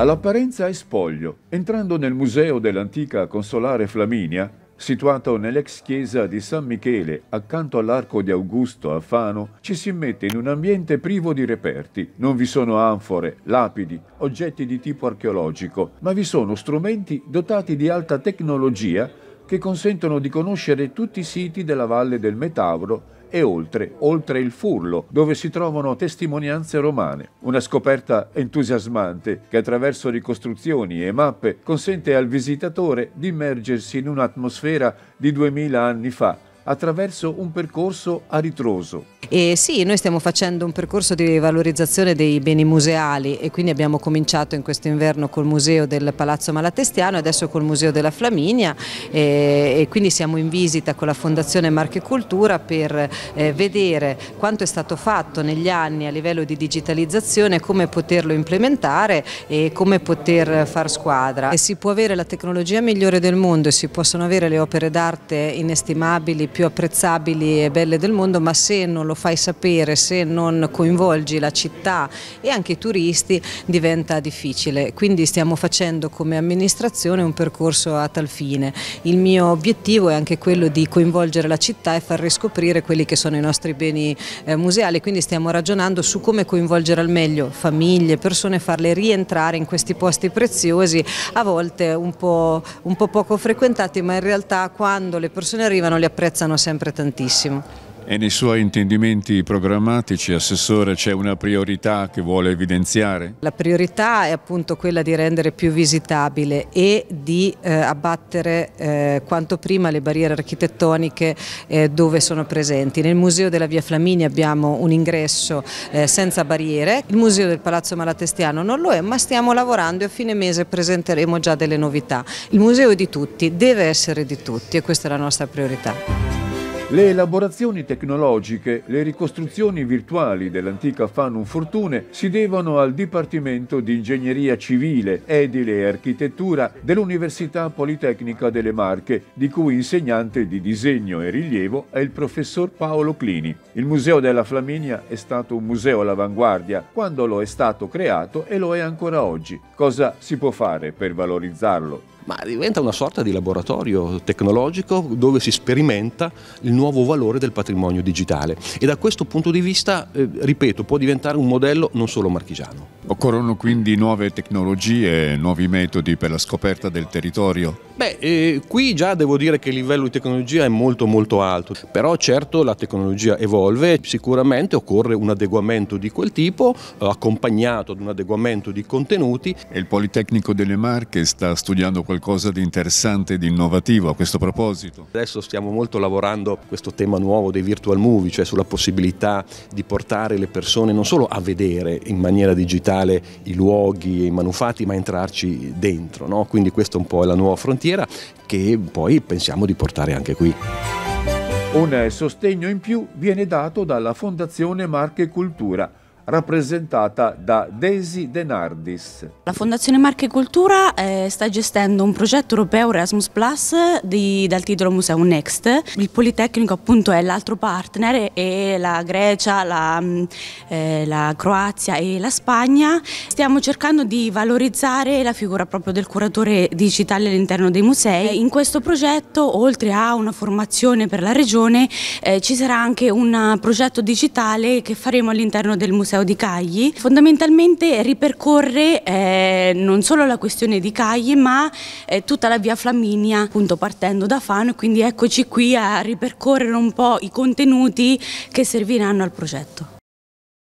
All'apparenza è spoglio. Entrando nel museo dell'antica consolare Flaminia, situato nell'ex chiesa di San Michele, accanto all'arco di Augusto a Fano, ci si mette in un ambiente privo di reperti. Non vi sono anfore, lapidi, oggetti di tipo archeologico, ma vi sono strumenti dotati di alta tecnologia che consentono di conoscere tutti i siti della Valle del Metauro e oltre, oltre il Furlo, dove si trovano testimonianze romane. Una scoperta entusiasmante che attraverso ricostruzioni e mappe consente al visitatore di immergersi in un'atmosfera di 2000 anni fa, attraverso un percorso a ritroso. E sì, noi stiamo facendo un percorso di valorizzazione dei beni museali e quindi abbiamo cominciato in questo inverno col museo del Palazzo Malatestiano, e adesso col museo della Flaminia e, e quindi siamo in visita con la Fondazione Marche Cultura per eh, vedere quanto è stato fatto negli anni a livello di digitalizzazione, come poterlo implementare e come poter far squadra. E si può avere la tecnologia migliore del mondo e si possono avere le opere d'arte inestimabili, più apprezzabili e belle del mondo, ma se non lo fai sapere, se non coinvolgi la città e anche i turisti diventa difficile. Quindi stiamo facendo come amministrazione un percorso a tal fine. Il mio obiettivo è anche quello di coinvolgere la città e far riscoprire quelli che sono i nostri beni eh, museali, quindi stiamo ragionando su come coinvolgere al meglio famiglie, persone, farle rientrare in questi posti preziosi, a volte un po', un po poco frequentati, ma in realtà quando le persone arrivano li apprezzano apprezzano sempre tantissimo. E nei suoi intendimenti programmatici, Assessore, c'è una priorità che vuole evidenziare? La priorità è appunto quella di rendere più visitabile e di eh, abbattere eh, quanto prima le barriere architettoniche eh, dove sono presenti. Nel Museo della Via Flaminia abbiamo un ingresso eh, senza barriere, il Museo del Palazzo Malatestiano non lo è, ma stiamo lavorando e a fine mese presenteremo già delle novità. Il museo è di tutti, deve essere di tutti e questa è la nostra priorità. Le elaborazioni tecnologiche, le ricostruzioni virtuali dell'antica Fanum Fortune si devono al Dipartimento di Ingegneria Civile, Edile e Architettura dell'Università Politecnica delle Marche, di cui insegnante di disegno e rilievo è il professor Paolo Clini. Il Museo della Flaminia è stato un museo all'avanguardia quando lo è stato creato e lo è ancora oggi. Cosa si può fare per valorizzarlo? ma diventa una sorta di laboratorio tecnologico dove si sperimenta il nuovo valore del patrimonio digitale e da questo punto di vista, eh, ripeto, può diventare un modello non solo marchigiano. Occorrono quindi nuove tecnologie, nuovi metodi per la scoperta del territorio? Beh, eh, qui già devo dire che il livello di tecnologia è molto molto alto, però certo la tecnologia evolve, sicuramente occorre un adeguamento di quel tipo, eh, accompagnato ad un adeguamento di contenuti. E il Politecnico delle Marche sta studiando qualcosa di interessante e di innovativo a questo proposito? Adesso stiamo molto lavorando a questo tema nuovo dei virtual movie, cioè sulla possibilità di portare le persone non solo a vedere in maniera digitale i luoghi e i manufatti, ma entrarci dentro, no? quindi questa è un po' la nuova frontiera costiera che poi pensiamo di portare anche qui. Un sostegno in più viene dato dalla Fondazione Marche Cultura rappresentata da Daisy Denardis. La Fondazione Marche Cultura eh, sta gestendo un progetto europeo Erasmus Plus di, dal titolo Museum Next. Il Politecnico appunto è l'altro partner e la Grecia, la, mm, eh, la, Croazia e la Spagna. Stiamo cercando di valorizzare la figura proprio del curatore digitale all'interno dei musei. Eh, in questo progetto, oltre a una formazione per la regione, eh, ci sarà anche un progetto digitale che faremo all'interno del museo museo di Cagli fondamentalmente ripercorre eh, non solo la questione di Cagli ma eh, tutta la via Flaminia appunto partendo da Fano quindi eccoci qui a ripercorrere un po' i contenuti che serviranno al progetto.